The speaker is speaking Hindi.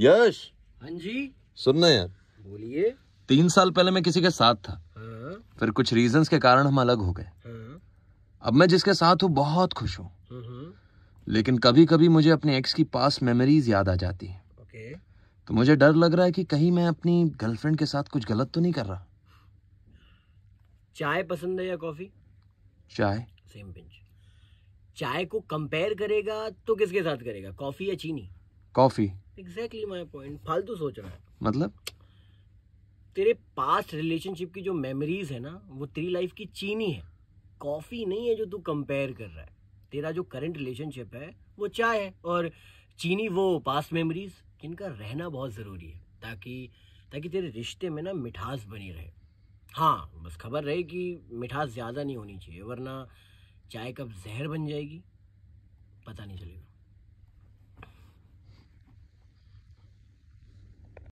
यश हाँ जी सुनना यार बोलिए तीन साल पहले मैं किसी के साथ था हाँ। फिर कुछ रीजंस के कारण हम अलग हो गए हाँ। अब मैं जिसके साथ हूँ बहुत खुश हूँ हम्म, हम्म। लेकिन कभी कभी मुझे अपने एक्स की पास मेमोरीज याद आ जाती है ओके। तो मुझे डर लग रहा है कि कहीं मैं अपनी गर्लफ्रेंड के साथ कुछ गलत तो नहीं कर रहा चाय पसंद है या कॉफी चाय सेम पिंच चाय को कंपेयर करेगा तो किसके साथ करेगा कॉफी या चीनी कॉफी एग्जैक्टली माई पॉइंट फालतू सोच रहा है मतलब तेरे पास्ट रिलेशनशिप की जो मेमोरीज है ना वो तेरी लाइफ की चीनी है कॉफ़ी नहीं है जो तू कंपेयर कर रहा है तेरा जो करंट रिलेशनशिप है वो चाय है और चीनी वो पास्ट मेमोरीज जिनका रहना बहुत ज़रूरी है ताकि ताकि तेरे रिश्ते में ना मिठास बनी रहे हाँ बस खबर रहे कि मिठास ज़्यादा नहीं होनी चाहिए वरना चाय कब जहर बन जाएगी पता नहीं चलेगा